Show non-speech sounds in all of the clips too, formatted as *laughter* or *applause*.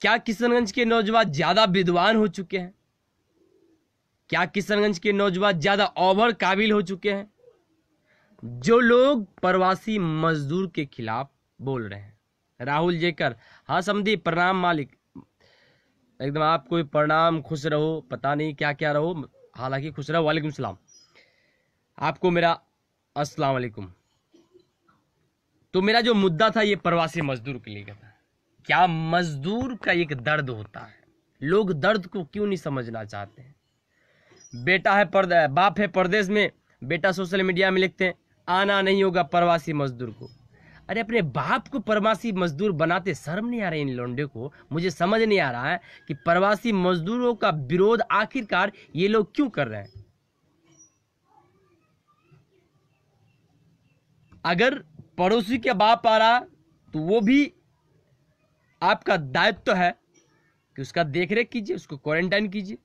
क्या किशनगंज के नौजवान ज्यादा विद्वान हो चुके हैं क्या किशनगंज के नौजवान ज्यादा ओवर काबिल हो चुके हैं जो लोग प्रवासी मजदूर के खिलाफ बोल रहे हैं राहुल जेकर हाँ समझी प्रणाम मालिक एकदम आपको प्रणाम खुश रहो पता नहीं क्या क्या रहो हालांकि खुश रहो वालेकुम सलाम आपको मेरा अस्सलाम वालेकुम तो मेरा जो मुद्दा था ये प्रवासी मजदूर के लिए था क्या मजदूर का एक दर्द होता है लोग दर्द को क्यों नहीं समझना चाहते हैं बेटा है परदे बाप है परदेश में बेटा सोशल मीडिया में लिखते हैं आना नहीं होगा प्रवासी मजदूर को अरे अपने बाप को प्रवासी मजदूर बनाते शर्म नहीं आ रही इन लोंडे को मुझे समझ नहीं आ रहा है कि प्रवासी मजदूरों का विरोध आखिरकार ये लोग क्यों कर रहे हैं अगर पड़ोसी के बाप आ रहा तो वो भी आपका दायित्व तो है कि उसका देखरेख कीजिए उसको क्वारंटाइन कीजिए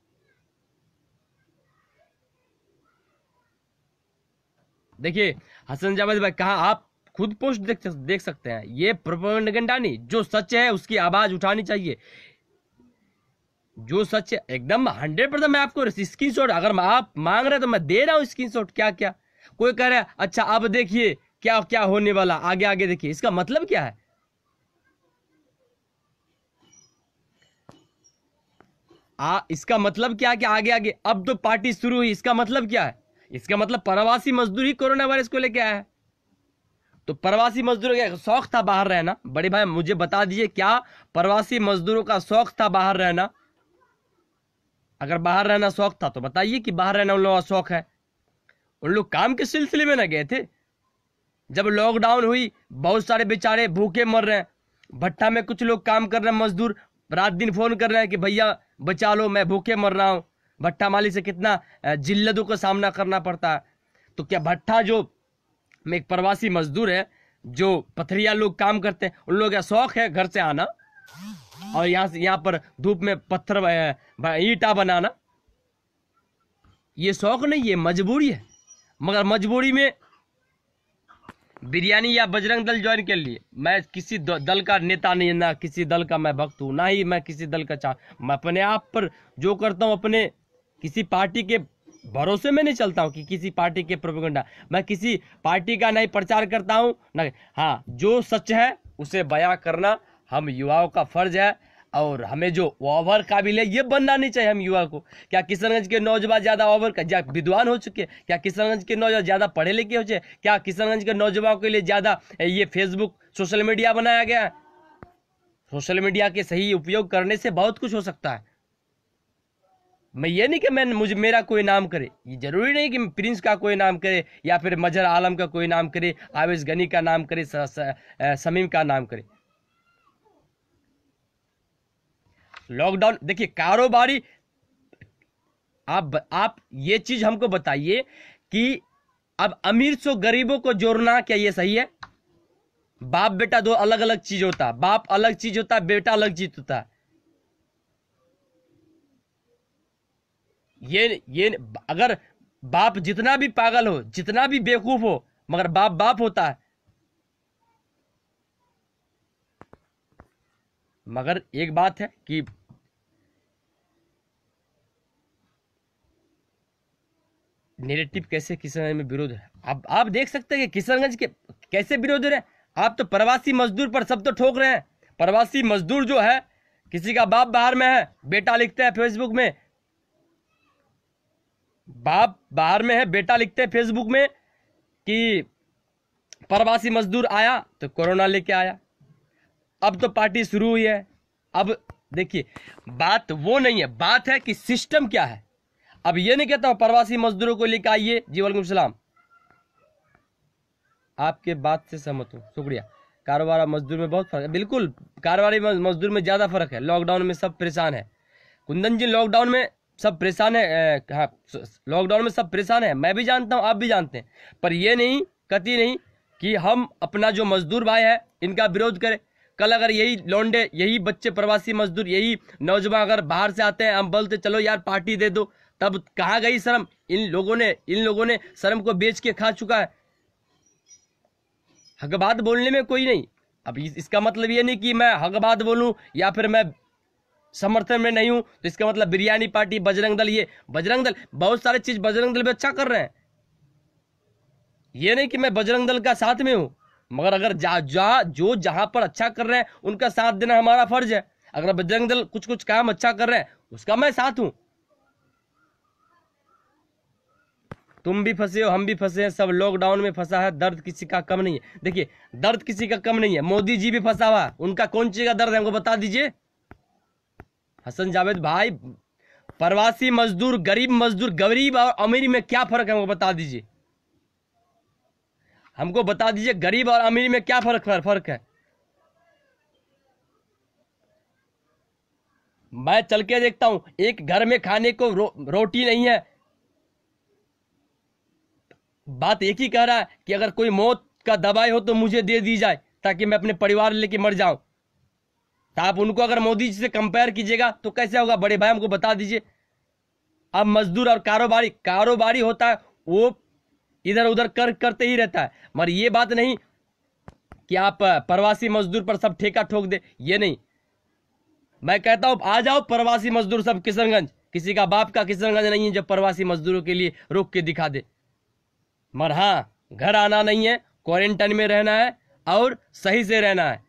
देखिए हसन जावेद भाई कहा आप खुद पोस्ट देख देख सकते हैं ये प्रोपोगंडा नहीं जो सच है उसकी आवाज उठानी चाहिए जो सच है एकदम हंड्रेड परसेंट मैं आपको स्क्रीन शॉट अगर आप मांग रहे तो मैं दे रहा हूं स्क्रीन शॉट क्या क्या कोई कह रहा है अच्छा अब देखिए क्या क्या होने वाला आगे आगे देखिए इसका मतलब क्या है आ, इसका मतलब क्या कि आगे आगे अब तो पार्टी शुरू हुई इसका मतलब क्या है इसका मतलब प्रवासी मजदूर ही कोरोना वायरस को लेके आया है तो प्रवासी मजदूरों का शौक था बाहर रहना बड़े भाई मुझे बता दीजिए क्या प्रवासी मजदूरों का शौक था बाहर रहना अगर बाहर रहना शौक था तो बताइए कि बाहर रहना उन लोगों का शौक है उन लोग काम के सिलसिले में ना गए थे जब लॉकडाउन हुई बहुत सारे बेचारे भूखे मर रहे हैं भट्टा में कुछ लोग काम कर रहे हैं मजदूर रात दिन फोन कर रहे हैं कि भैया बचा लो मैं भूखे मर रहा हूँ भट्टा माली से कितना जिल्लतों का सामना करना पड़ता है तो क्या भट्टा जो मैं एक प्रवासी मजदूर है जो पथरिया लोग काम करते हैं उन लोग का शौक है घर से आना और यहाँ से यहाँ पर धूप में पत्थर ईटा बनाना ये शौक नहीं ये मजबूरी है मगर मजबूरी में बिरयानी या बजरंग दल ज्वाइन कर लिए मैं किसी दल का नेता नहीं ना किसी दल का मैं भक्त हूँ ना ही मैं किसी दल का चाह मैं अपने आप पर जो करता हूँ अपने किसी पार्टी के भरोसे में नहीं चलता हूँ कि किसी पार्टी के प्रोपोगंडा मैं किसी पार्टी का नहीं प्रचार करता हूँ ना हाँ जो सच है उसे बयां करना हम युवाओं का फर्ज है और हमें जो ओवर काबिल है ये बनना नहीं चाहिए हम युवा को क्या किशनगंज के नौजवान ज़्यादा ओवर का विद्वान हो चुके हैं क्या किशनगंज के नौजवान ज़्यादा पढ़े लिखे हो चुके क्या किशनगंज के नौजवानों के लिए ज़्यादा ये फेसबुक सोशल मीडिया बनाया गया है सोशल मीडिया के सही उपयोग करने से बहुत कुछ हो सकता है मैं ये नहीं कि मैं मुझे मेरा कोई नाम करे ये जरूरी नहीं कि प्रिंस का कोई नाम करे या फिर मजहर आलम का कोई नाम करे आवेश गनी का नाम करे समीम का नाम करे लॉकडाउन देखिए कारोबारी आप आप ये चीज हमको बताइए कि अब अमीर सो गरीबों को जोड़ना क्या ये सही है बाप बेटा दो अलग अलग चीज होता बाप अलग चीज होता बेटा अलग चीज होता ये ये अगर बाप जितना भी पागल हो जितना भी बेवकूफ हो मगर बाप बाप होता है मगर एक बात है कि नेगेटिव कैसे किशनगंज में विरोध है आप आप देख सकते हैं कि किशनगंज के कैसे विरोध है आप तो प्रवासी मजदूर पर सब तो ठोक रहे हैं प्रवासी मजदूर जो है किसी का बाप बाहर में है बेटा लिखते हैं फेसबुक में बाप बाहर में है बेटा लिखते हैं फेसबुक में कि प्रवासी मजदूर आया तो कोरोना लेके आया अब तो पार्टी शुरू हुई है अब देखिए बात वो नहीं है बात है कि सिस्टम क्या है अब ये नहीं कहता हूं प्रवासी मजदूरों को लेकर आइए जी वालेकुम सलाम आपके बात से सहमत हूँ शुक्रिया कारोबार और मजदूर में बहुत फर्क है बिल्कुल कारोबारी मजदूर में ज़्यादा फर्क है लॉकडाउन में सब परेशान है कुंदन जी लॉकडाउन में सब परेशान है हाँ लॉकडाउन में सब परेशान है मैं भी जानता हूँ आप भी जानते हैं पर यह नहीं कति नहीं कि हम अपना जो मजदूर भाई है इनका विरोध करें कल अगर यही लौंडे यही बच्चे प्रवासी मजदूर यही नौजवान अगर बाहर से आते हैं हम बोलते चलो यार पार्टी दे दो तब कहा गई शर्म इन लोगों ने इन लोगों ने शर्म को बेच के खा चुका है हक बात बोलने में कोई नहीं अब इसका मतलब ये नहीं कि मैं हक बात बोलूँ या फिर मैं समर्थन में नहीं हूं तो इसका मतलब बिरयानी पार्टी बजरंग दल ये बजरंग दल बहुत सारे चीज़ बजरंग दल में अच्छा कर रहे हैं ये नहीं कि मैं बजरंग दल का साथ में हूं मगर अगर जा, जा जो जहां पर अच्छा कर रहे हैं उनका साथ देना हमारा फर्ज है अगर बजरंग दल कुछ कुछ काम अच्छा कर रहे हैं उसका मैं साथ हूं तुम भी फंसे हो हम भी फंसे हैं सब लॉकडाउन में फंसा है दर्द किसी का कम नहीं है देखिए दर्द किसी का कम नहीं है मोदी जी भी फंसा हुआ उनका कौन चीज का दर्द है हमको बता दीजिए हसन जावेद भाई प्रवासी मजदूर गरीब मजदूर गरीब और अमीर में क्या फर्क है वो बता दीजिए हमको बता दीजिए गरीब और अमीर में क्या फर्क फर्क है मैं चल के देखता हूं एक घर में खाने को रो, रोटी नहीं है बात एक ही कह रहा है कि अगर कोई मौत का दवाई हो तो मुझे दे दी जाए ताकि मैं अपने परिवार लेके मर जाऊं तो आप उनको अगर मोदी जी से कंपेयर कीजिएगा तो कैसे होगा बड़े भाई हमको बता दीजिए अब मजदूर और कारोबारी कारोबारी होता है वो इधर उधर कर करते ही रहता है मगर ये बात नहीं कि आप प्रवासी मजदूर पर सब ठेका ठोक दे ये नहीं मैं कहता हूं आ जाओ प्रवासी मजदूर सब किशनगंज किसी का बाप का किशनगंज नहीं है जो प्रवासी मजदूरों के लिए रोक के दिखा दे मगर हाँ घर आना नहीं है क्वारंटाइन में रहना है और सही से रहना है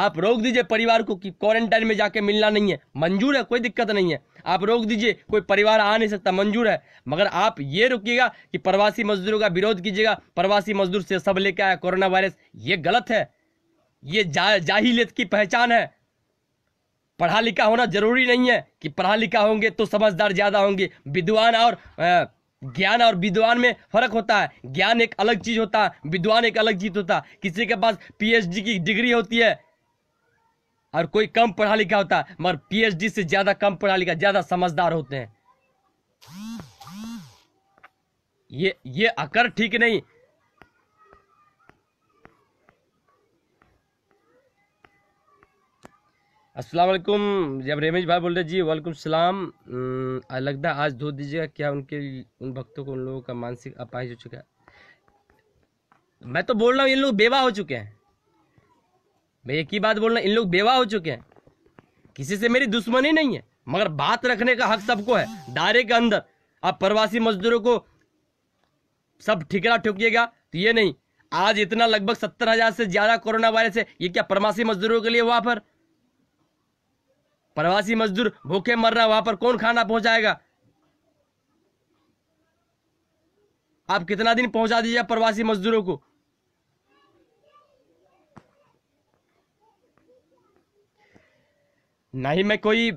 आप रोक दीजिए परिवार को कि क्वारंटाइन में जाके मिलना नहीं है मंजूर है कोई दिक्कत नहीं है आप रोक दीजिए कोई परिवार आ नहीं सकता मंजूर है मगर आप ये रुकिएगा कि प्रवासी मजदूरों का विरोध कीजिएगा प्रवासी मजदूर से सब लेके आया कोरोना वायरस ये गलत है ये जा, जाहिलियत की पहचान है पढ़ा लिखा होना जरूरी नहीं है कि पढ़ा लिखा होंगे तो समझदार ज़्यादा होंगे विद्वान और आ, ज्ञान और विद्वान में फर्क होता है ज्ञान एक अलग चीज होता है विद्वान एक अलग चीज होता है किसी के पास पीएचडी की डिग्री होती है और कोई कम पढ़ा लिखा होता है मगर पीएचडी से ज्यादा कम पढ़ा लिखा ज्यादा समझदार होते हैं ये ये अकर ठीक नहीं असलकुम जब रेमेश भाई बोल रहे जी वालेकुम सलाम लगता आज धो दीजिएगा क्या उनके उन भक्तों को उन लोगों का मानसिक अपाहिज हो चुका है मैं तो बोल रहा हूँ ये लोग बेवा हो चुके हैं भाई एक ही बात बोलना इन लोग बेवा हो चुके हैं किसी से मेरी दुश्मनी नहीं है मगर बात रखने का हक सबको है दायरे के अंदर अब प्रवासी मजदूरों को सब ठिकरा ठुकिएगा तो ये नहीं आज इतना लगभग सत्तर हजार से ज्यादा कोरोना वायरस है ये क्या प्रवासी मजदूरों के लिए वहां पर प्रवासी मजदूर भूखे मर रहा वहां पर कौन खाना पहुंचाएगा आप कितना दिन पहुंचा दीजिए प्रवासी मजदूरों को ना ही मैं कोई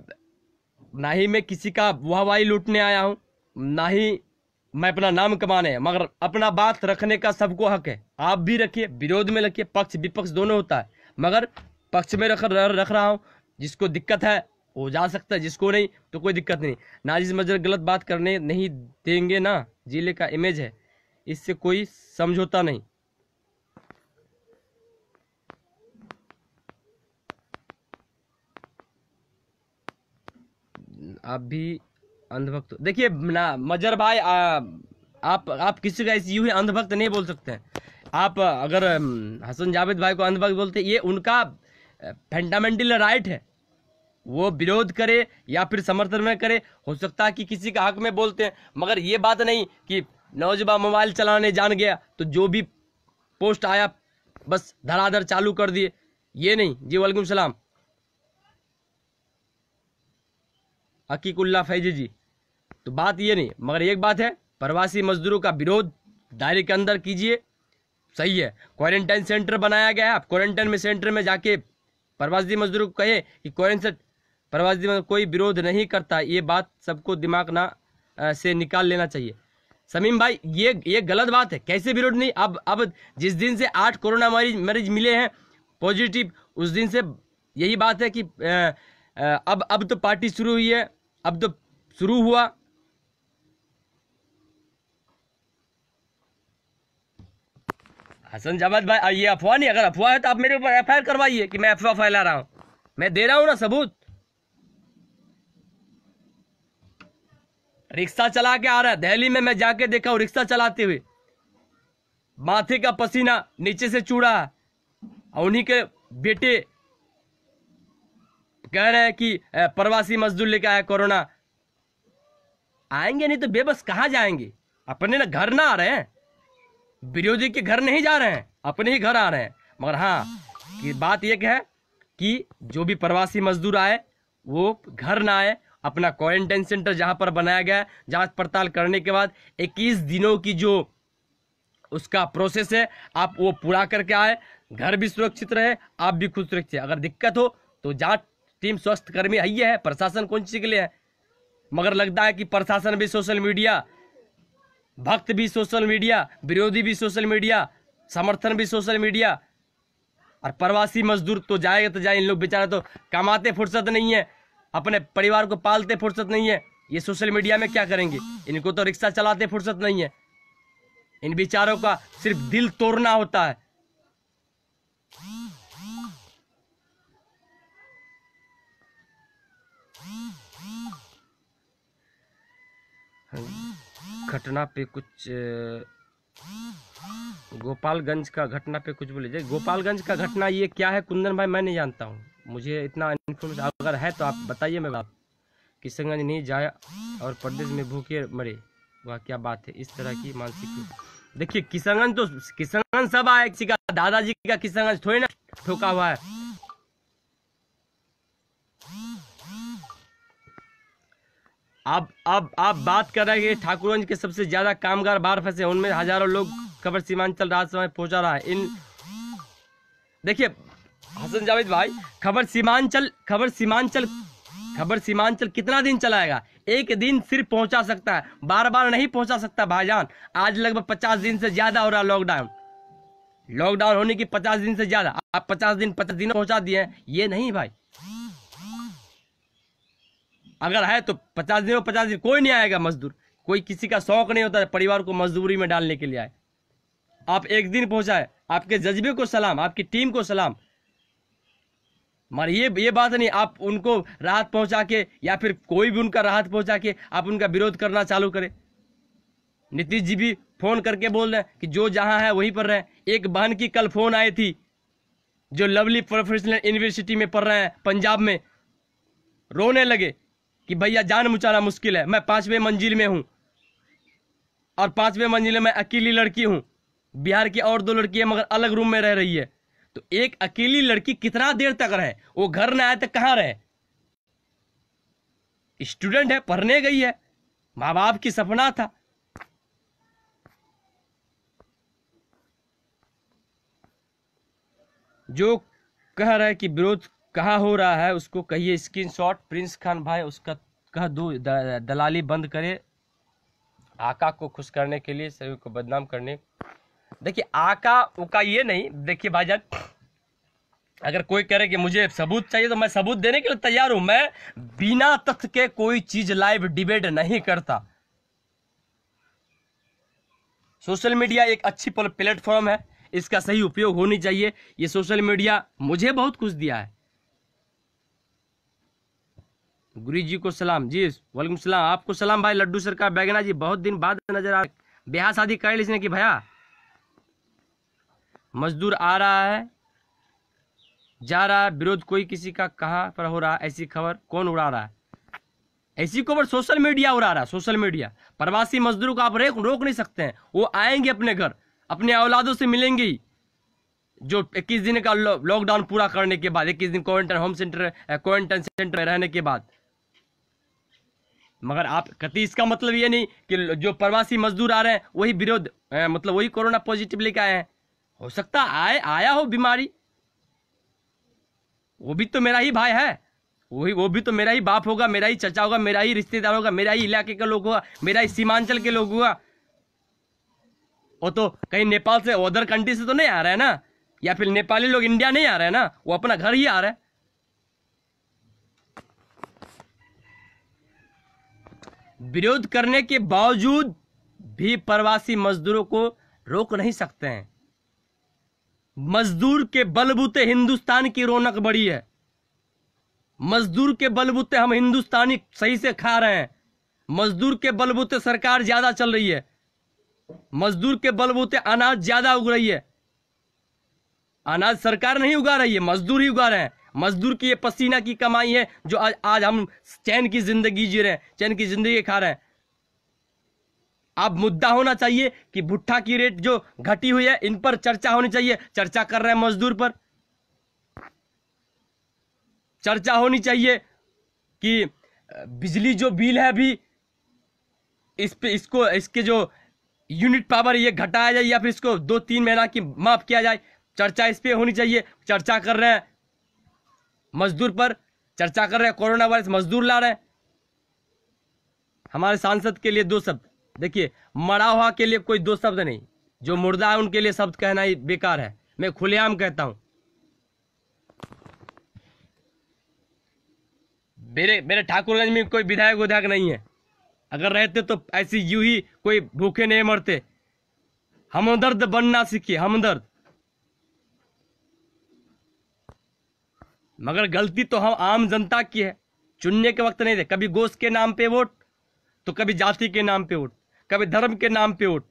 ना ही मैं किसी का वाहवाही लूटने आया हूँ ना ही मैं अपना नाम कमाने मगर अपना बात रखने का सबको हक है आप भी रखिए विरोध में रखिए पक्ष विपक्ष दोनों होता है मगर पक्ष में रख रख रहा हूँ जिसको दिक्कत है वो जा सकता है जिसको नहीं तो कोई दिक्कत नहीं नाजिज मजर गलत बात करने नहीं देंगे ना जिले का इमेज है इससे कोई समझौता नहीं आप भी अंधभक्त देखिए ना मजर भाई आ, आप आप किसी का ऐसी यूँ ही अंधभक्त नहीं बोल सकते हैं आप अगर हसन जावेद भाई को अंधभक्त बोलते ये उनका फंडामेंटल राइट है वो विरोध करे या फिर समर्थन में करे हो सकता है कि किसी का हक में बोलते हैं मगर ये बात नहीं कि नौजवान मोबाइल चलाने जान गया तो जो भी पोस्ट आया बस धड़ाधड़ चालू कर दिए ये नहीं जी वालेकुम सलाम हकीकुल्ला फैजी जी तो बात ये नहीं मगर एक बात है प्रवासी मजदूरों का विरोध दायरे के अंदर कीजिए सही है क्वारंटाइन सेंटर बनाया गया है आप क्वारंटाइन में सेंटर में जाके प्रवासी मजदूरों को कहे कि क्वारंटाइन प्रवासी कोई विरोध नहीं करता ये बात सबको दिमाग ना आ, से निकाल लेना चाहिए समीम भाई ये ये गलत बात है कैसे विरोध नहीं अब अब जिस दिन से आठ कोरोना मरीज मरीज मिले हैं पॉजिटिव उस दिन से यही बात है कि आ, अब अब तो पार्टी शुरू हुई है अब तो शुरू हुआ हसन जमात भाई ये अफवाह नहीं अगर अफवाह है तो आप मेरे ऊपर एफ करवाइए कि मैं अफवाह फैला रहा हूं मैं दे रहा हूं ना सबूत रिक्शा चला के आ रहा है दहली में मैं जाके देखा हूं रिक्शा चलाते हुए माथे का पसीना नीचे से चूड़ा और उन्हीं के बेटे कह रहे हैं कि प्रवासी मजदूर लेके आया कोरोना आएंगे नहीं तो बेबस कहाँ जाएंगे अपने ना घर ना आ रहे हैं विरोधी के घर नहीं जा रहे हैं अपने ही घर आ रहे हैं मगर हाँ कि बात एक है कि जो भी प्रवासी मजदूर आए वो घर ना आए अपना क्वारंटाइन सेंटर जहां पर बनाया गया है जाँच पड़ताल करने के बाद 21 दिनों की जो उसका प्रोसेस है आप वो पूरा करके आए घर भी सुरक्षित रहे आप भी खुद सुरक्षित अगर दिक्कत हो तो जाँच टीम स्वास्थ्य कर्मी है, है प्रशासन कौन चीज के लिए है मगर लगता है कि प्रशासन भी सोशल मीडिया भक्त भी सोशल मीडिया विरोधी भी सोशल मीडिया समर्थन भी सोशल मीडिया और प्रवासी मजदूर तो जाएगा तो जाए इन लोग बेचारे तो कमाते फुर्सत नहीं है अपने परिवार को पालते फुर्सत नहीं है ये सोशल मीडिया में क्या करेंगे इनको तो रिक्शा चलाते फुर्सत नहीं है इन बिचारों का सिर्फ दिल तोड़ना होता है घटना पे कुछ गोपालगंज का घटना पे कुछ बोले जाए गोपालगंज का घटना ये क्या है कुंदन भाई मैं नहीं जानता हूँ मुझे इतना इन्फॉर्मेशन अगर है तो आप बताइए मैं बात किशनगंज नहीं जाए और प्रदेश में भूखे मरे वह क्या बात है इस तरह की मानसिक देखिए किशनगंज तो किशनगंज सब आए किसी का दादाजी का किशनगंज थोड़ी ना ठोका हुआ है अब अब आप बात कर रहे हैं ठाकुरगंज के सबसे ज्यादा कामगार बाढ़ फंसे उनमें हजारों लोग खबर सीमांचल राजसभा में पहुंचा रहा है इन देखिए हसन जावेद भाई खबर सीमांचल खबर सीमांचल खबर सीमांचल कितना दिन चलाएगा एक दिन सिर्फ पहुंचा सकता है बार बार नहीं पहुंचा सकता भाईजान आज लगभग पचास दिन से ज्यादा हो रहा लॉकडाउन लॉकडाउन होने की पचास दिन से ज्यादा आप पचास दिन पचास दिन पहुंचा दिए ये नहीं भाई अगर है तो पचास दिन पचास दिन कोई नहीं आएगा मजदूर कोई किसी का शौक नहीं होता परिवार को मजदूरी में डालने के लिए आए आप एक दिन पहुंचाए आपके जज्बे को सलाम आपकी टीम को सलाम मगर ये ये बात नहीं आप उनको राहत पहुंचा के या फिर कोई भी उनका राहत पहुंचा के आप उनका विरोध करना चालू करें नीतीश जी भी फोन करके बोल रहे हैं कि जो जहां है वहीं पर रहे एक बहन की कल फोन आई थी जो लवली प्रोफेशनल यूनिवर्सिटी में पढ़ रहे हैं पंजाब में रोने लगे कि भैया जान मुचाना मुश्किल है मैं पांचवे मंजिल में हूँ और पांचवे मंजिल में अकेली लड़की हूँ बिहार की और दो लड़की है मगर अलग रूम में रह रही है तो एक अकेली लड़की कितना देर तक रहे वो घर ना आए तो कहाँ रहे स्टूडेंट है पढ़ने गई है माँ बाप की सपना था जो कह रहा है कि विरोध कहाँ हो रहा है उसको कहिए स्क्रीन शॉट प्रिंस खान भाई उसका कह दो दलाली बंद करे आका को खुश करने के लिए सभी को बदनाम करने देखिए आका उका ये नहीं देखिए भाईजान अगर कोई कह रहे कि मुझे सबूत चाहिए तो मैं सबूत देने के लिए तैयार हूं मैं बिना तथ्य के कोई चीज लाइव डिबेट नहीं करता सोशल मीडिया एक अच्छी प्लेटफॉर्म है इसका सही उपयोग होनी चाहिए ये सोशल मीडिया मुझे बहुत कुछ दिया है गुरु जी को सलाम जी वालेकुम सलाम आपको सलाम भाई लड्डू सरकार बैगना जी बहुत दिन बाद नजर आ ब्याह शादी कर लीजिए कि भैया मजदूर आ रहा है जा रहा है विरोध कोई किसी का कहाँ पर हो रहा है ऐसी खबर कौन उड़ा रहा है ऐसी खबर सोशल मीडिया उड़ा रहा है सोशल मीडिया प्रवासी मजदूर को आप रेक रोक नहीं सकते हैं वो आएंगे अपने घर अपने औलादों से मिलेंगी जो इक्कीस दिन का लॉकडाउन पूरा करने के बाद इक्कीस दिन quarantine home centre quarantine centre में रहने के बाद मगर आप कति इसका मतलब ये नहीं कि जो प्रवासी मजदूर आ रहे हैं वही विरोध मतलब वही कोरोना पॉजिटिव लेके आए हैं हो सकता आए आया हो बीमारी वो भी तो मेरा ही भाई है वही वो भी तो मेरा ही बाप होगा मेरा ही चचा होगा मेरा ही रिश्तेदार होगा मेरा ही इलाके का लोग होगा मेरा ही सीमांचल के लोग होगा वो तो कहीं नेपाल से अदर कंट्री से तो नहीं आ रहा है ना या फिर नेपाली लोग इंडिया नहीं आ रहे हैं ना वो अपना घर ही आ रहा है विरोध करने के बावजूद भी प्रवासी मजदूरों को रोक नहीं सकते हैं मजदूर के बलबूते हिंदुस्तान की रौनक बड़ी है मजदूर के बलबूते हम हिंदुस्तानी सही से खा रहे हैं मजदूर के बलबूते सरकार ज्यादा चल रही है मजदूर के बलबूते अनाज ज्यादा उग रही है अनाज सरकार नहीं उगा रही है मजदूर ही उगा रहे हैं मजदूर की ये पसीना की कमाई है जो आज आज हम चैन की जिंदगी जी रहे हैं चैन की जिंदगी खा रहे हैं अब मुद्दा होना चाहिए कि भुट्टा की रेट जो घटी हुई है इन पर चर्चा होनी चाहिए चर्चा कर रहे हैं मजदूर पर चर्चा होनी चाहिए कि बिजली जो बिल है अभी इस पे इसको इसके जो यूनिट पावर ये घटाया जाए या फिर इसको दो तीन महीना की माफ किया जाए चर्चा इस पर होनी चाहिए चर्चा कर रहे हैं मजदूर पर चर्चा कर रहे हैं कोरोना वायरस मजदूर ला रहे हैं हमारे सांसद के लिए दो शब्द देखिए मरा हुआ के लिए कोई दो शब्द नहीं जो मुर्दा है उनके लिए शब्द कहना ही बेकार है मैं खुलेआम कहता हूं मेरे मेरे ठाकुरगंज में कोई विधायक विधायक नहीं है अगर रहते तो ऐसी यूं ही कोई भूखे नहीं मरते हमदर्द बनना सीखिए हमदर्द मगर गलती तो हम आम जनता की है चुनने के वक्त नहीं थे कभी गोश्त के नाम पे वोट तो कभी जाति के नाम पे वोट कभी धर्म के नाम पे वोट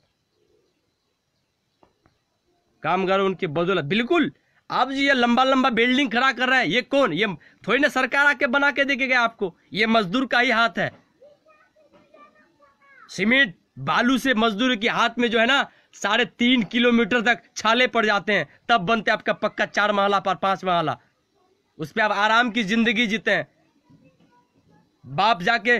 कामगार उनकी बदौलत बिल्कुल आप जी ये लंबा लंबा बिल्डिंग खड़ा कर रहे हैं ये कौन ये थोड़ी ना सरकार आके बना के देखेगा आपको ये मजदूर का ही हाथ है सीमेंट बालू से मजदूर के हाथ में जो है ना साढ़े तीन किलोमीटर तक छाले पड़ जाते हैं तब बनते आपका पक्का चार महला पर पांच महला उस पर आप आराम की जिंदगी जीते हैं बाप जाके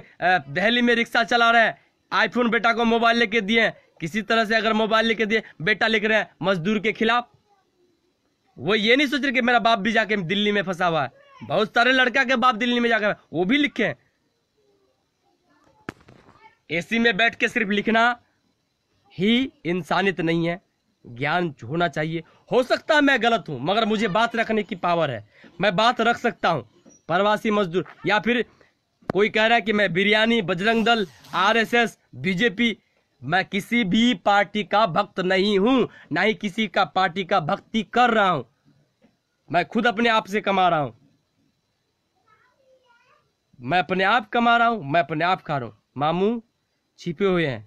दहली में रिक्शा चला रहे हैं आईफोन बेटा को मोबाइल लेके दिए किसी तरह से अगर मोबाइल लेके दिए बेटा लिख रहे हैं मजदूर के खिलाफ वो ये नहीं सोच रहे कि मेरा बाप भी जाके दिल्ली में फंसा हुआ है बहुत सारे लड़का के बाप दिल्ली में जाकर वो भी लिखे हैं एसी में बैठ के सिर्फ लिखना ही इंसानियत नहीं है ज्ञान होना चाहिए हो सकता है मैं गलत हूँ मगर मुझे बात रखने की पावर है मैं बात रख सकता हूँ प्रवासी मजदूर या फिर कोई कह रहा है कि मैं बिरयानी बजरंग दल आर बीजेपी मैं किसी भी पार्टी का भक्त नहीं हूँ ना ही किसी का पार्टी का भक्ति कर रहा हूँ मैं खुद अपने आप से कमा रहा हूँ मैं अपने आप कमा रहा हूँ मैं अपने आप खा रहा हूँ मामू छिपे हुए हैं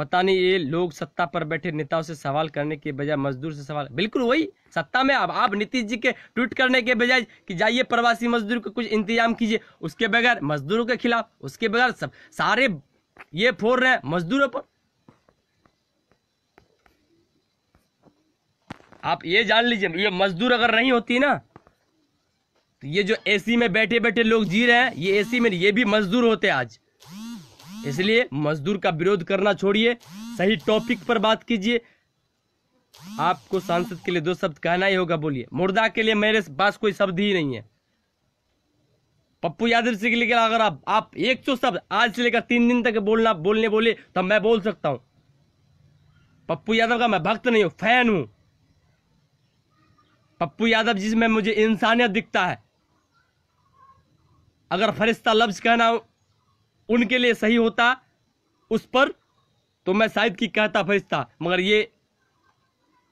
पता नहीं ये लोग सत्ता पर बैठे नेताओं से सवाल करने के बजाय मजदूर से सवाल बिल्कुल वही सत्ता में अब आप नीतीश जी के ट्वीट करने के बजाय कि जाइए प्रवासी मजदूर को कुछ इंतजाम कीजिए उसके बगैर मजदूरों के खिलाफ उसके बगैर सब सारे ये फोड़ रहे हैं मजदूरों पर आप ये जान लीजिए ये मजदूर अगर नहीं होती ना तो ये जो एसी में बैठे बैठे लोग जी रहे हैं ये एसी में ये भी मजदूर होते आज इसलिए मजदूर का विरोध करना छोड़िए सही टॉपिक पर बात कीजिए आपको सांसद के लिए दो शब्द कहना ही होगा बोलिए मुर्दा के लिए मेरे पास कोई शब्द ही नहीं है पप्पू यादव से लेकर अगर आप आप एक सौ शब्द आज से लेकर तीन दिन तक बोलना बोलने बोले तब मैं बोल सकता हूं पप्पू यादव का मैं भक्त नहीं हूं फैन हूं पप्पू यादव जिसमें मुझे इंसानियत दिखता है अगर फरिश्ता लफ्ज कहना हो उनके लिए सही होता उस पर तो मैं शायद की कहता फरिश्ता मगर ये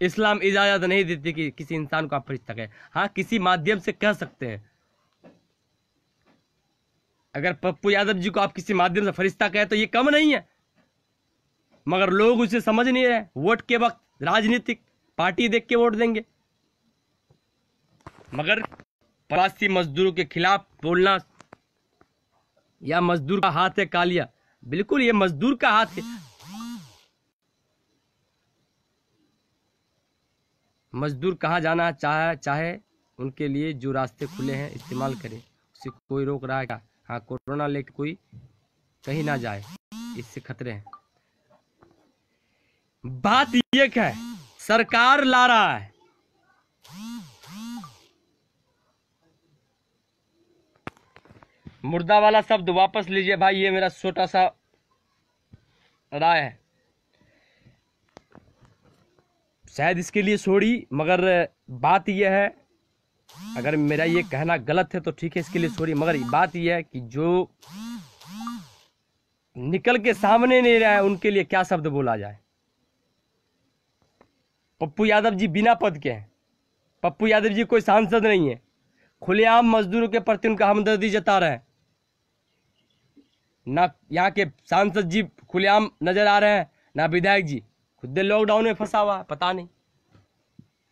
इस्लाम इजाज़त नहीं देती कि किसी इंसान को आप फरिश्ता कहें हाँ किसी माध्यम से कह सकते हैं अगर पप्पू यादव जी को आप किसी माध्यम से फरिश्ता कहें तो ये कम नहीं है मगर लोग उसे समझ नहीं रहे वोट के वक्त राजनीतिक पार्टी देख के वोट देंगे मगर प्रवासी मजदूरों के खिलाफ बोलना या मजदूर का हाथ है कालिया बिल्कुल ये मजदूर का हाथ है मजदूर कहाँ जाना चाहे चाहे उनके लिए जो रास्ते खुले हैं इस्तेमाल करें उसे कोई रोक रहा है क्या हाँ कोरोना लेकर कोई कहीं ना जाए इससे खतरे हैं बात ये है सरकार ला रहा है मुर्दा वाला शब्द वापस लीजिए भाई ये मेरा छोटा सा राय है शायद इसके लिए सॉरी मगर बात यह है अगर मेरा ये कहना गलत है तो ठीक है इसके लिए सॉरी मगर बात यह है कि जो निकल के सामने नहीं रहा है उनके लिए क्या शब्द बोला जाए पप्पू यादव जी बिना पद के हैं पप्पू यादव जी कोई सांसद नहीं है खुलेआम मजदूरों के प्रति उनका हमदर्दी जता रहे हैं ना यहाँ के सांसद जी खुलेआम नजर आ रहे हैं ना विधायक जी खुद लॉकडाउन में फंसा हुआ है पता नहीं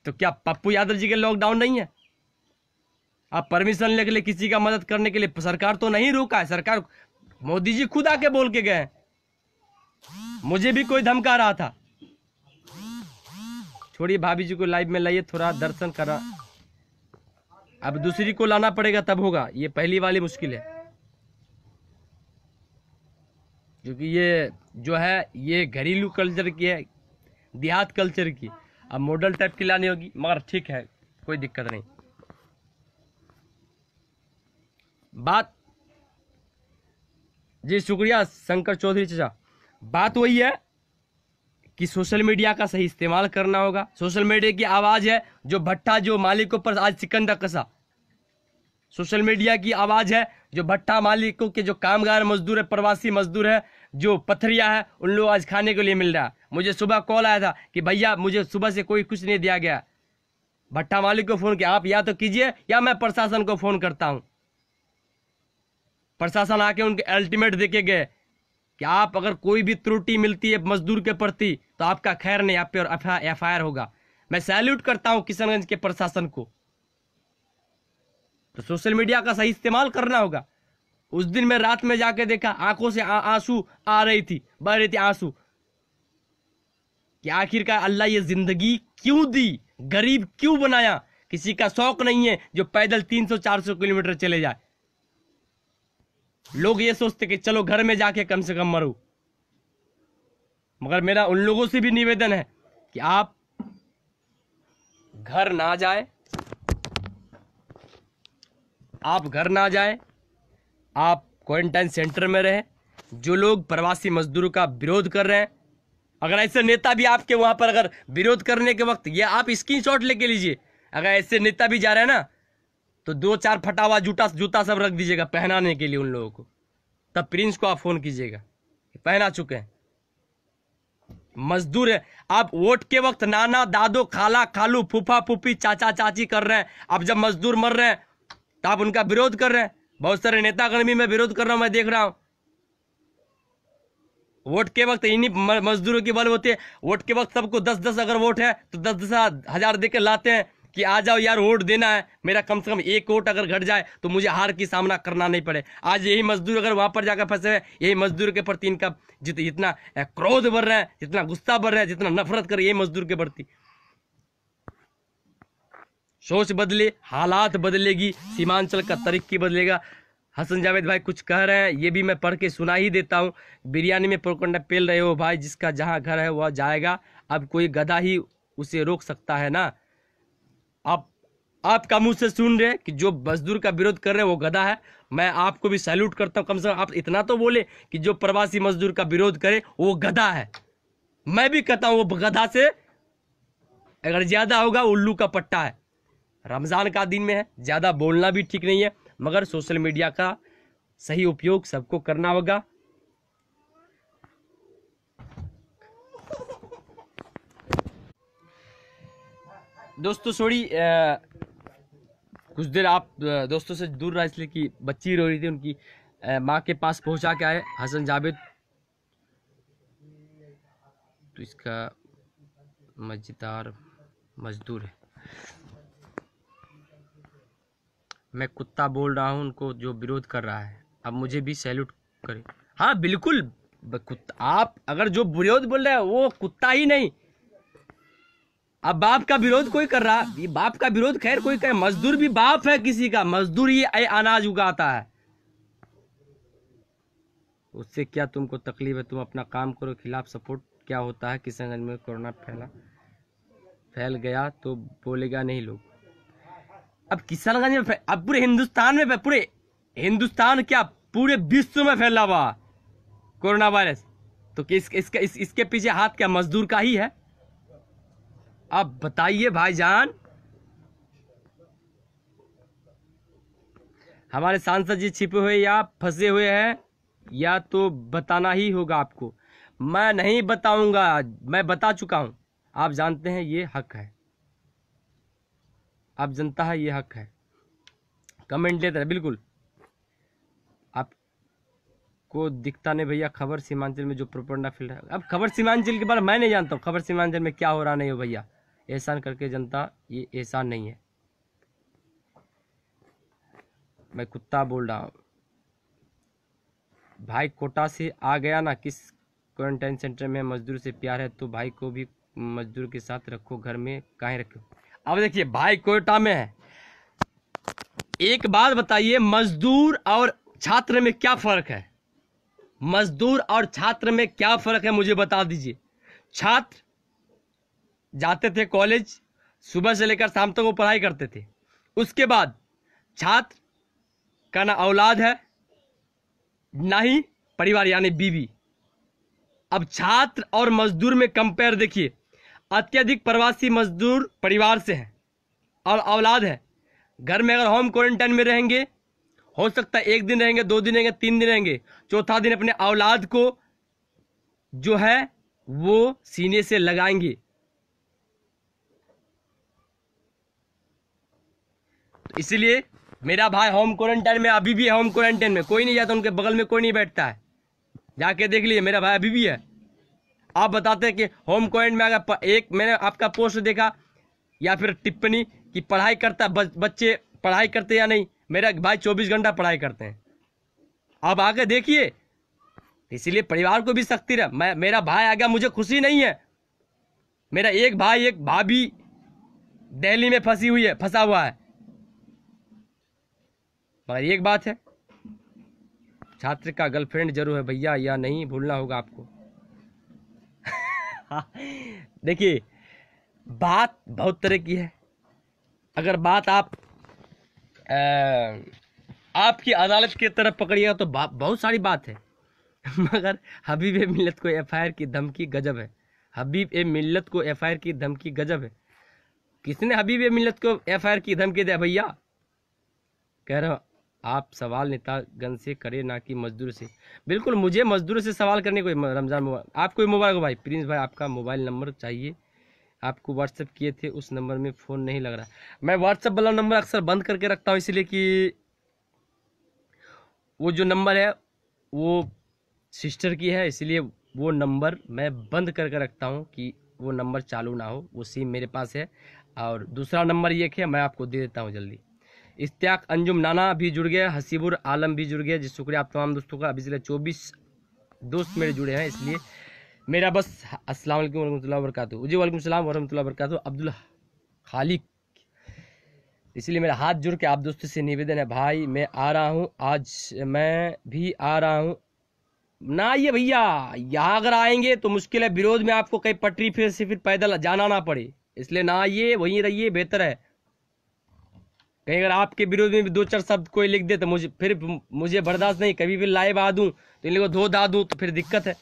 तो क्या पप्पू यादव जी के लॉकडाउन नहीं है आप परमिशन लेके लिए किसी का मदद करने के लिए सरकार तो नहीं रोका है सरकार मोदी जी खुद आके बोल के गए मुझे भी कोई धमका रहा था छोड़िए भाभी जी को लाइव में लाइए थोड़ा दर्शन करा अब दूसरी को लाना पड़ेगा तब होगा ये पहली वाली मुश्किल है क्योंकि ये जो है ये घरेलू कल्चर की है देहात कल्चर की अब मॉडल टाइप की लानी होगी मगर ठीक है कोई दिक्कत नहीं बात जी शुक्रिया शंकर चौधरी चाचा बात वही है कि सोशल मीडिया का सही इस्तेमाल करना होगा सोशल मीडिया की आवाज़ है जो भट्टा जो मालिकों पर आज सिकंदर कसा सोशल मीडिया की आवाज़ है जो भट्टा मालिकों के जो कामगार मजदूर है प्रवासी मजदूर है जो पथरिया है उन लोग आज खाने के लिए मिल रहा है मुझे सुबह कॉल आया था कि भैया मुझे सुबह से कोई कुछ नहीं दिया गया भट्टा मालिक को फ़ोन किया आप या तो कीजिए या मैं प्रशासन को फ़ोन करता हूँ प्रशासन आके उनके अल्टीमेट देके गए कि आप अगर कोई भी त्रुटि मिलती है मजदूर के प्रति तो आपका खैर नहीं आप पे एफ आई आर होगा मैं सैल्यूट करता हूँ किशनगंज के प्रशासन को तो सोशल मीडिया का सही इस्तेमाल करना होगा उस दिन मैं रात में जाके देखा आंखों से आंसू आ रही थी बह रही थी आंसू कि आखिरकार अल्लाह ये जिंदगी क्यों दी गरीब क्यों बनाया किसी का शौक नहीं है जो पैदल 300-400 किलोमीटर चले जाए लोग ये सोचते कि चलो घर में जाके कम से कम मरू मगर मेरा उन लोगों से भी निवेदन है कि आप घर ना जाए आप घर ना जाए आप क्वारंटाइन सेंटर में रहें जो लोग प्रवासी मजदूरों का विरोध कर रहे हैं अगर ऐसे नेता भी आपके वहां पर अगर विरोध करने के वक्त ये आप स्क्रीन शॉट लेके लीजिए अगर ऐसे नेता भी जा रहे हैं ना तो दो चार फटावा जूता जूटा जूता सब रख दीजिएगा पहनाने के लिए उन लोगों को तब प्रिंस को आप फ़ोन कीजिएगा पहना चुके हैं मजदूर है आप वोट के वक्त नाना दादो खाला खालू फूफा फूफी चाचा चाची कर रहे हैं आप जब मजदूर मर रहे हैं तो आप उनका विरोध कर रहे हैं बहुत सारे नेतागण भी मैं विरोध कर रहा हूं मैं देख रहा हूं वोट के वक्त इन्हीं मजदूरों की बल होती है वोट के वक्त सबको दस दस अगर वोट है तो दस दस हजार देकर लाते हैं कि आ जाओ यार वोट देना है मेरा कम से कम एक वोट अगर घट जाए तो मुझे हार की सामना करना नहीं पड़े आज यही मजदूर अगर वहां पर जाकर फंसे हुए यही मजदूर के प्रति इनका जित जितना क्रोध बढ़ रहा है जितना गुस्सा बढ़ रहा है जितना नफरत कर रही है मजदूर के प्रति सोच बदले हालात बदलेगी सीमांचल का तरक्की बदलेगा हसन जावेद भाई कुछ कह रहे हैं ये भी मैं पढ़ के सुना ही देता हूँ बिरयानी में पोरकंडा पेल रहे हो भाई जिसका जहाँ घर है वह जाएगा अब कोई गधा ही उसे रोक सकता है ना आप आपका मुंह से सुन रहे कि जो मजदूर का विरोध कर रहे हैं वो गधा है मैं आपको भी सैल्यूट करता हूँ कम से कम आप इतना तो बोले कि जो प्रवासी मजदूर का विरोध करे वो गधा है मैं भी कहता हूँ वो गधा से अगर ज्यादा होगा उल्लू का पट्टा है रमज़ान का दिन में है ज़्यादा बोलना भी ठीक नहीं है मगर सोशल मीडिया का सही उपयोग सबको करना होगा दोस्तों सॉरी कुछ देर आप दोस्तों से दूर रहा इसलिए कि बच्ची रो रही थी उनकी माँ के पास पहुँचा के आए हसन जावेद तो इसका मजेदार मजदूर है मैं कुत्ता बोल रहा हूँ उनको जो विरोध कर रहा है अब मुझे भी सैल्यूट करें हाँ बिल्कुल आप अगर जो विरोध बोल रहे हैं वो कुत्ता ही नहीं अब बाप का विरोध कोई कर रहा ये बाप का विरोध खैर कोई करे मजदूर भी बाप है किसी का मजदूर ही अनाज उगाता है उससे क्या तुमको तकलीफ है तुम अपना काम करो खिलाफ सपोर्ट क्या होता है किसानगंज में कोरोना फैला फैल गया तो बोलेगा नहीं लोग अब किशनगंज में अब पूरे हिंदुस्तान में पूरे हिंदुस्तान क्या पूरे विश्व में फैला हुआ कोरोना वायरस तो किस इसके इस, इसके पीछे हाथ क्या मजदूर का ही है अब बताइए भाईजान हमारे सांसद जी छिपे हुए या फंसे हुए हैं या तो बताना ही होगा आपको मैं नहीं बताऊंगा मैं बता चुका हूं आप जानते हैं ये हक है आप जनता है ये हक है कमेंट लेते रहे बिल्कुल आपको दिखता नहीं भैया खबर सीमांचल में जो प्रोपंडा फील्ड है अब खबर सीमांचल के बारे में मैं नहीं जानता हूँ खबर सीमांचल में क्या हो रहा नहीं हो भैया एहसान करके जनता ये एहसान नहीं है मैं कुत्ता बोल रहा हूँ भाई कोटा से आ गया ना किस क्वारंटाइन सेंटर में मजदूर से प्यार है तो भाई को भी मजदूर के साथ रखो घर में काहे रखो अब देखिए भाई कोयटा में है एक बात बताइए मजदूर और छात्र में क्या फर्क है मजदूर और छात्र में क्या फर्क है मुझे बता दीजिए छात्र जाते थे कॉलेज सुबह से लेकर शाम तक वो पढ़ाई करते थे उसके बाद छात्र का ना औलाद है ना ही परिवार यानी बीवी अब छात्र और मजदूर में कंपेयर देखिए अत्यधिक प्रवासी मजदूर परिवार से हैं और औलाद है घर में अगर होम क्वारंटाइन में रहेंगे हो सकता है एक दिन रहेंगे दो दिन रहेंगे तीन दिन रहेंगे चौथा दिन अपने औलाद को जो है वो सीने से लगाएंगे तो इसलिए मेरा भाई होम क्वारंटाइन में अभी भी है होम क्वारंटाइन में कोई नहीं जाता उनके बगल में कोई नहीं बैठता है जाके देख लीजिए मेरा भाई अभी भी है आप बताते हैं कि होम कॉइन में अगर एक मैंने आपका पोस्ट देखा या फिर टिप्पणी कि पढ़ाई करता बच्चे पढ़ाई करते या नहीं मेरा भाई चौबीस घंटा पढ़ाई करते हैं आप आगे देखिए इसीलिए परिवार को भी सख्ती रहा मैं मेरा भाई आ गया मुझे खुशी नहीं है मेरा एक भाई एक भाभी दिल्ली में फंसी हुई है फंसा हुआ है मगर एक बात है छात्र का गर्लफ्रेंड जरूर है भैया या नहीं भूलना होगा आपको *laughs* देखिए बात बहुत तरह की है अगर बात आप आ, आपकी अदालत की तरफ पकड़िएगा तो बहुत सारी बात है *laughs* मगर हबीब ए मिलत को एफआईआर की धमकी गजब है हबीब ए मिल्लत को एफआईआर की धमकी गजब है किसने हबीब ए मिलत को एफआईआर की धमकी दिया भैया कह रहा हूँ आप सवाल नेतागण से करें ना कि मजदूर से बिल्कुल मुझे मजदूर से सवाल करने को रमज़ान मोबाइल आपको भी मोबाइल हो भाई प्रिंस भाई आपका मोबाइल नंबर चाहिए आपको व्हाट्सअप किए थे उस नंबर में फ़ोन नहीं लग रहा मैं व्हाट्सअप वाला नंबर अक्सर बंद करके रखता हूँ इसलिए कि वो जो नंबर है वो सिस्टर की है इसलिए वो नंबर मैं बंद करके रखता हूँ कि वो नंबर चालू ना हो वो सिम मेरे पास है और दूसरा नंबर ये है मैं आपको दे देता हूँ जल्दी इश्तियाक अंजुम नाना भी जुड़ गए हसीबुर आलम भी जुड़ गए जी शुक्रिया आप तमाम दोस्तों का अभी इसलिए चौबीस दोस्त मेरे जुड़े हैं इसलिए मेरा बस अस्सलाम वालेकुम वरहमतुल्लाह वरकू जी वालेकुम सलाम वरहमतुल्लाह वरकू अब्दुल खालिक इसलिए मेरा हाथ जुड़ के आप दोस्तों से निवेदन है भाई मैं आ रहा हूँ आज मैं भी आ रहा हूँ ना ये भैया यहाँ अगर आएंगे तो मुश्किल है विरोध में आपको कई पटरी फिर से फिर पैदल जाना ना पड़े इसलिए ना आइए वहीं रहिए बेहतर है कहीं अगर आपके विरोध में भी दो चार शब्द कोई लिख दे तो मुझे फिर मुझे बर्दाश्त नहीं कभी भी लाइव आ दूँ तो इन लोगों को धो दा दूँ तो फिर दिक्कत है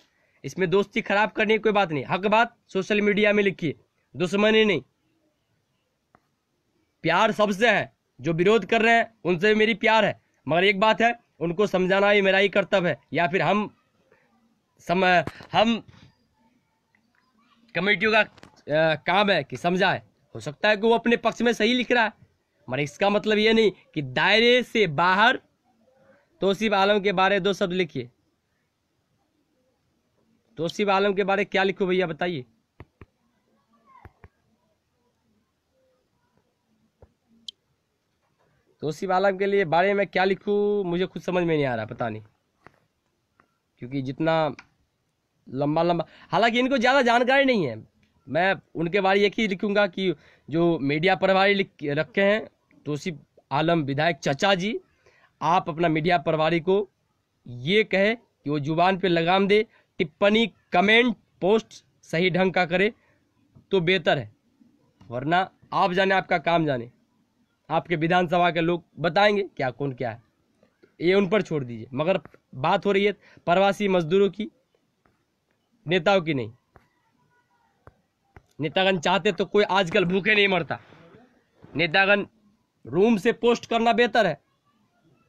इसमें दोस्ती खराब करने की कोई बात नहीं हक बात सोशल मीडिया में लिखिए दुश्मनी नहीं प्यार सबसे है जो विरोध कर रहे हैं उनसे भी मेरी प्यार है मगर एक बात है उनको समझाना भी मेरा ही कर्तव्य है या फिर हम सम हम कमेटियों का आ, काम है कि समझाए हो सकता है कि वो अपने पक्ष में सही लिख रहा है मगर इसका मतलब ये नहीं कि दायरे से बाहर तोसीब आलम के बारे दो शब्द लिखिए तोसीब आलम के बारे क्या लिखो भैया बताइए तोसीब आलम के लिए बारे में क्या लिखूँ मुझे खुद समझ में नहीं आ रहा पता नहीं क्योंकि जितना लंबा लंबा हालांकि इनको ज़्यादा जानकारी नहीं है मैं उनके बारे एक ही लिखूंगा कि जो मीडिया प्रभारी रखे हैं तोशिब आलम विधायक चचा जी आप अपना मीडिया प्रभारी को ये कहे कि वो जुबान पे लगाम दे टिप्पणी कमेंट पोस्ट सही ढंग का करे तो बेहतर है वरना आप जाने आपका काम जाने आपके विधानसभा के लोग बताएंगे क्या कौन क्या है ये उन पर छोड़ दीजिए मगर बात हो रही है प्रवासी मजदूरों की नेताओं की नहीं नेतागण चाहते तो कोई आजकल भूखे नहीं मरता नेतागण रूम से पोस्ट करना बेहतर है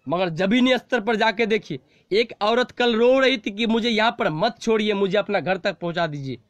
मगर जमीनी स्तर पर जाके देखिए एक औरत कल रो रही थी कि मुझे यहाँ पर मत छोड़िए मुझे अपना घर तक पहुँचा दीजिए